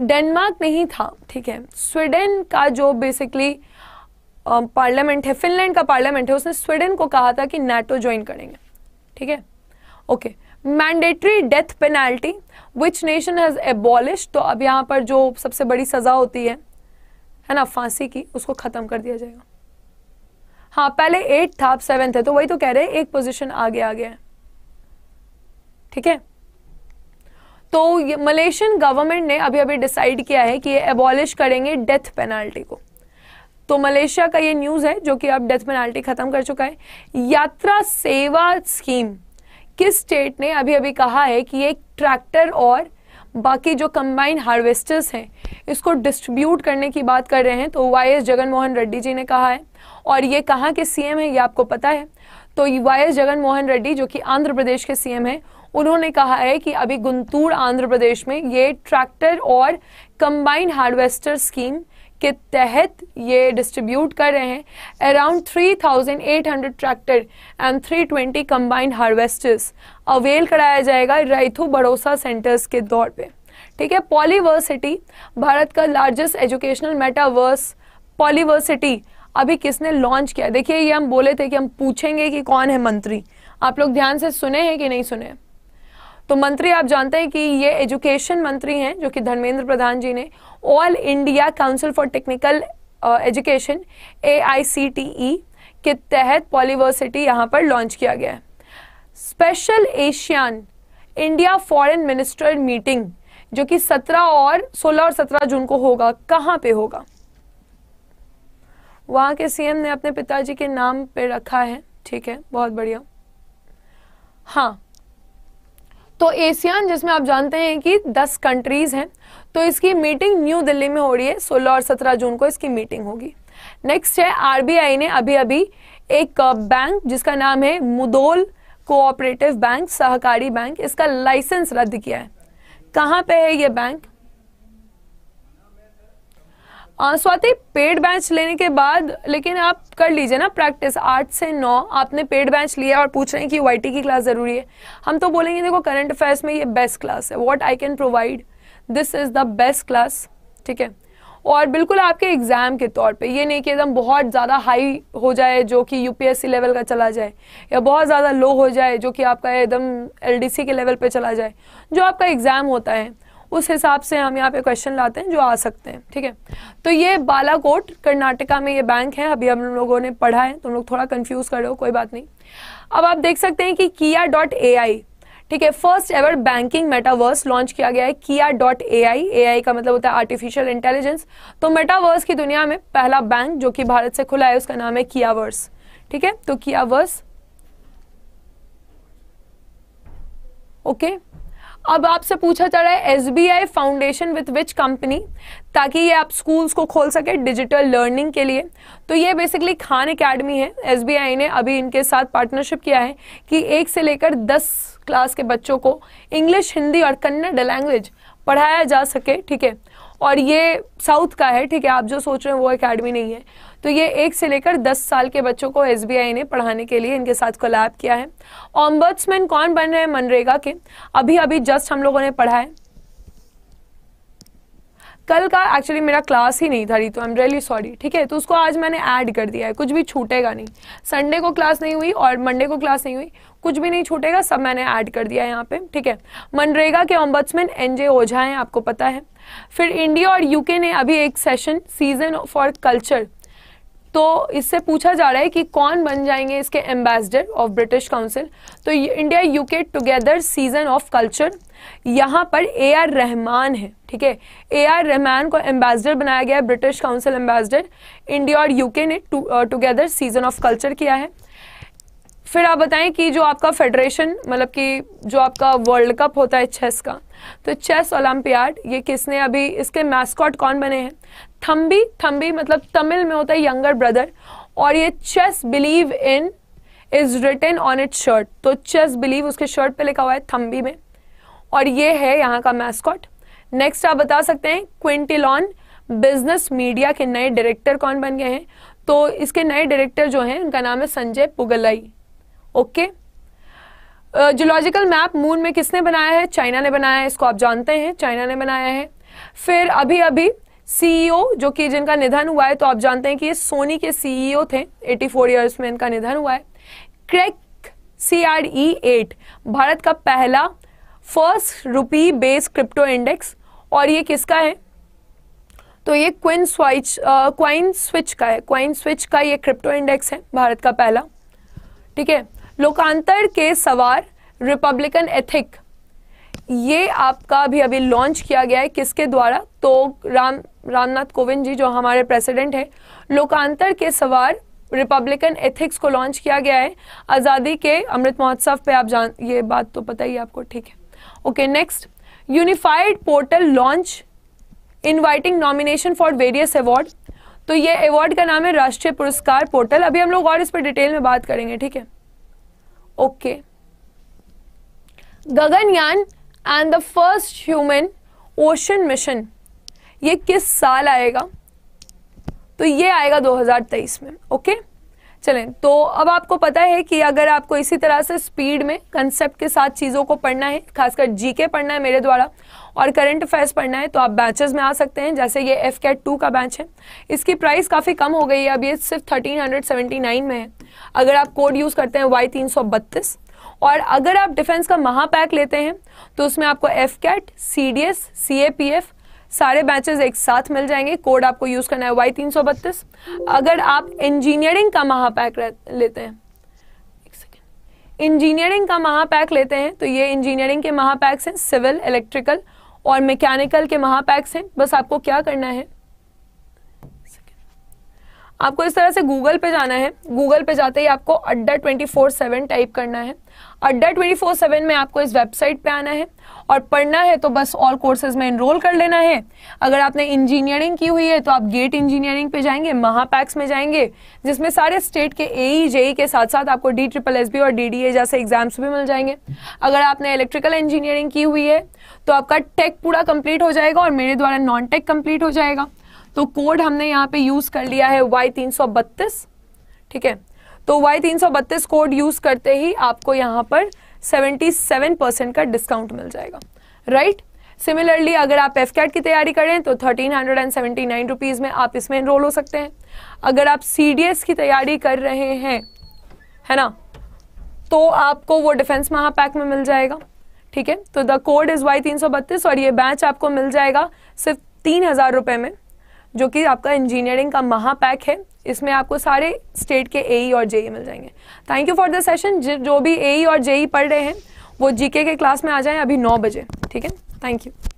डेनमार्क नहीं था ठीक है स्वीडन का जो बेसिकली पार्लियामेंट है फिनलैंड का पार्लियामेंट है उसने स्वीडन को कहा था कि नेटो ज्वाइन करेंगे ठीक है okay mandatory death penalty which nation has abolish तो अब यहाँ पर जो सबसे बड़ी सज़ा होती है है ना फांसी की उसको ख़त्म कर दिया जाएगा हाँ पहले एट था अब सेवेंथ है तो वही तो कह रहे हैं एक पोजीशन आगे आ गया है ठीक है तो मलेशियन गवर्नमेंट ने अभी अभी डिसाइड किया है कि ये एबॉलिश करेंगे डेथ पेनाल्टी को तो मलेशिया का ये न्यूज़ है जो कि अब डेथ पेनाल्टी ख़त्म कर चुका है यात्रा सेवा स्कीम किस स्टेट ने अभी अभी कहा है कि ये ट्रैक्टर और बाकी जो कंबाइंड हार्वेस्टर्स हैं इसको डिस्ट्रीब्यूट करने की बात कर रहे हैं तो वाई एस जगनमोहन रेड्डी जी ने कहा है और ये कहाँ के सीएम है ये आपको पता है तो वाई एस जगनमोहन रेड्डी जो कि आंध्र प्रदेश के सीएम है उन्होंने कहा है कि अभी गुंतूर आंध्र प्रदेश में ये ट्रैक्टर और कंबाइंड हार्वेस्टर स्कीम के तहत ये डिस्ट्रीब्यूट कर रहे हैं around 3,800 tractor and 320 combined harvesters avail कराया जाएगा रायथू बड़ोसा सेंटर्स के दौर पे ठीक है पॉलीवर्सिटी भारत का लार्जेस्ट एजुकेशनल मेटावर्स पॉलीवर्सिटी अभी किसने लॉन्च किया देखिए ये हम बोले थे कि हम पूछेंगे कि कौन है मंत्री आप लोग ध्यान से सुने हैं कि नहीं सुने तो मंत्री आप जानते हैं कि ये एजुकेशन मंत्री हैं जो कि धर्मेंद्र प्रधान जी ने all India council for technical education ए के तहत पॉलीवर्सिटी यहाँ पर लॉन्च किया गया है special ASEAN India foreign minister meeting जो कि 17 और 16 और 17 जून को होगा कहां पे होगा वहां के सीएम ने अपने पिताजी के नाम पे रखा है ठीक है बहुत बढ़िया हाँ तो एशियान जिसमें आप जानते हैं कि 10 कंट्रीज हैं तो इसकी मीटिंग न्यू दिल्ली में हो रही है 16 और 17 जून को इसकी मीटिंग होगी नेक्स्ट है आरबीआई ने अभी अभी एक बैंक जिसका नाम है मुदोल कोऑपरेटिव बैंक सहकारी बैंक इसका लाइसेंस रद्द किया है कहां पे है ये बैंक हाँ, स्वाति पेड बैच लेने के बाद लेकिन आप कर लीजिए ना प्रैक्टिस आठ से नौ आपने पेड बैच लिया और पूछ रहे हैं कि यू की क्लास ज़रूरी है हम तो बोलेंगे देखो करंट अफेयर्स में ये बेस्ट क्लास है what I can provide this is the best class ठीक है और बिल्कुल आपके एग्ज़ाम के तौर पे ये नहीं कि एकदम बहुत ज़्यादा हाई हो जाए जो कि यूपीएससी लेवल का चला जाए या बहुत ज़्यादा लो हो जाए जो कि आपका एकदम एलडीसी के लेवल पे चला जाए जो आपका एग्ज़ाम होता है उस हिसाब से हम यहाँ पे क्वेश्चन लाते हैं जो आ सकते हैं ठीक है तो ये बालाकोट कर्नाटका में ये बैंक है अभी हम लोगों ने पढ़ा है तुम तो लोग थोड़ा कन्फ्यूज़ कर रहे हो कोई बात नहीं अब आप देख सकते हैं कि किया डॉट ए आई ठीक है first ever banking metaverse launch किया गया है किया डॉट ए आई ए आई का मतलब होता है आर्टिफिशियल इंटेलिजेंस तो मेटावर्स की दुनिया में पहला बैंक जो कि भारत से खुला है उसका नाम है कियावर्स ठीक है तो कियावर्स ओके अब आपसे पूछा जा रहा है S B I foundation with which company ताकि ये आप स्कूल्स को खोल सके डिजिटल लर्निंग के लिए तो ये बेसिकली खान अकेडमी है एस बी आई ने अभी इनके साथ पार्टनरशिप किया है कि एक से लेकर दस क्लास के बच्चों को इंग्लिश हिंदी और कन्नड़ लैंग्वेज पढ़ाया जा सके ठीक है और ये साउथ का है ठीक है आप जो सोच रहे हैं वो अकेडमी नहीं है तो ये एक से लेकर दस साल के बच्चों को एस ने पढ़ाने के लिए इनके साथ कोलैब किया है ऑम्बर्ट्समैन कौन बन रहे हैं मनरेगा के अभी अभी जस्ट हम लोगों ने पढ़ा है कल का एक्चुअली मेरा क्लास ही नहीं था री तो आई एम रियली सॉरी ठीक है तो उसको आज मैंने ऐड कर दिया है कुछ भी छूटेगा नहीं संडे को क्लास नहीं हुई और मंडे को क्लास नहीं हुई कुछ भी नहीं छूटेगा सब मैंने ऐड कर दिया है यहाँ पे ठीक है मनरेगा के ऑम्बट्समैन एन जे ओझा हैं आपको पता है फिर इंडिया और यूके ने अभी एक सेशन सीजन फॉर कल्चर तो इससे पूछा जा रहा है कि कौन बन जाएंगे इसके एम्बेसडर ऑफ ब्रिटिश काउंसिल तो India UK together season of culture यहाँ पर ए आर रहमान है ठीक है ए आर रहमान को एम्बेसडर बनाया गया है ब्रिटिश काउंसिल एम्बेसडर इंडिया और यूके ने टुगेदर सीजन ऑफ कल्चर किया है फिर आप बताएं कि जो आपका फेडरेशन मतलब कि जो आपका वर्ल्ड कप होता है चेस का तो चेस ओलंपियाड ये किसने अभी इसके मैस्कॉट कौन बने हैं थम्बी थम्बी मतलब तमिल में होता है यंगर ब्रदर और ये chess believe in is written on it shirt तो चेस बिलीव उसके शर्ट पे लिखा हुआ है थम्बी में और ये है यहाँ का मैस्कॉट नेक्स्ट आप बता सकते हैं क्विंटिलॉन बिजनेस मीडिया के नए डायरेक्टर कौन बन गए हैं तो इसके नए डायरेक्टर जो हैं उनका नाम है Sanjay Pugalai okay geological map moon में किसने बनाया है चाइना ने बनाया है इसको आप जानते हैं चाइना ने बनाया है फिर अभी अभी सीईओ जो कि जिनका निधन हुआ है तो आप जानते हैं कि ये सोनी के सीईओ e थे 84 फोर ईयर्स में इनका निधन हुआ है crack C R E eight Bharat का पहला first rupee base crypto index और ये किसका है तो ये क्विन स्वाइच क्वाइन स्विच का है क्वाइन स्विच का ये क्रिप्टो इंडेक्स है भारत का पहला ठीक है लोकांतर के सवार रिपब्लिकन एथिक ये आपका अभी अभी लॉन्च किया गया है किसके द्वारा तो राम रामनाथ कोविंद जी जो हमारे प्रेसिडेंट हैं लोकांतर के सवार रिपब्लिकन एथिक्स को लॉन्च किया गया है आज़ादी के अमृत महोत्सव पे आप जान ये बात तो पता ही आपको ठीक है okay next unified portal launch inviting nomination for various award तो ये अवार्ड का नाम है राष्ट्रीय पुरस्कार पोर्टल अभी हम लोग और इस पर डिटेल में बात करेंगे ठीक है okay Gaganyaan and the first human ocean mission ये किस साल आएगा तो ये आएगा 2023 में ओके okay? चलें तो अब आपको पता है कि अगर आपको इसी तरह से स्पीड में कंसेप्ट के साथ चीज़ों को पढ़ना है खासकर जीके पढ़ना है मेरे द्वारा और करंट अफेयर्स पढ़ना है तो आप बैचेस में आ सकते हैं जैसे ये एफ कैट टू का बैच है इसकी प्राइस काफ़ी कम हो गई है अब ये सिर्फ थर्टीन हंड्रेड सेवेंटी नाइन में है अगर आप कोड यूज़ करते हैं वाई तीन सौ बत्तीस और अगर आप डिफेंस का महापैक लेते हैं तो उसमें आपको F CAT C D S C A P F सारे बैचेस एक साथ मिल जाएंगे कोड आपको यूज करना है वाई तीन सौ बत्तीस अगर आप इंजीनियरिंग का महापैक लेते हैं इंजीनियरिंग का महापैक लेते हैं तो ये इंजीनियरिंग के महापैक्स हैं सिविल इलेक्ट्रिकल और मैकेनिकल के महापैक्स हैं बस आपको क्या करना है आपको इस तरह से गूगल पे जाना है गूगल पे जाते ही आपको अड्डा ट्वेंटी फोर सेवन टाइप करना है अड्डा ट्वेंटी फोर सेवन में आपको इस वेबसाइट पे आना है और पढ़ना है तो बस ऑल कोर्सेज में इनरोल कर लेना है अगर आपने इंजीनियरिंग की हुई है तो आप गेट इंजीनियरिंग पे जाएंगे महापैक्स में जाएंगे जिसमें सारे स्टेट के ए ई जेई के साथ साथ आपको डी ट्रिपल एस बी और डी डी ए जैसे एग्जाम्स भी मिल जाएंगे अगर आपने इलेक्ट्रिकल इंजीनियरिंग की हुई है तो आपका टेक पूरा कंप्लीट हो जाएगा और मेरे द्वारा नॉन टेक कंप्लीट हो जाएगा तो कोड हमने यहाँ पे यूज कर लिया है वाई तीन सौ बत्तीस ठीक है तो वाई तीन सौ बत्तीस कोड यूज करते ही आपको यहाँ पर सेवेंटी सेवन परसेंट का डिस्काउंट मिल जाएगा राइट सिमिलरली अगर आप एफ कैट की तैयारी करें तो thirteen hundred and seventy nine rupees में आप इसमें इनरोल हो सकते हैं अगर आप सी डी एस की तैयारी कर रहे हैं है ना तो आपको वो डिफेंस महापैक में मिल जाएगा ठीक है तो द कोड इज़ वाई तीन सौ बत्तीस और ये बैच आपको मिल जाएगा सिर्फ तीन हज़ार रुपये में जो कि आपका इंजीनियरिंग का महापैक है इसमें आपको सारे स्टेट के ए e और जे e मिल जाएंगे thank you for the session जो भी ए e और जेई पढ़ रहे हैं वो जीके के क्लास में आ जाएं अभी नौ बजे ठीक है थैंक यू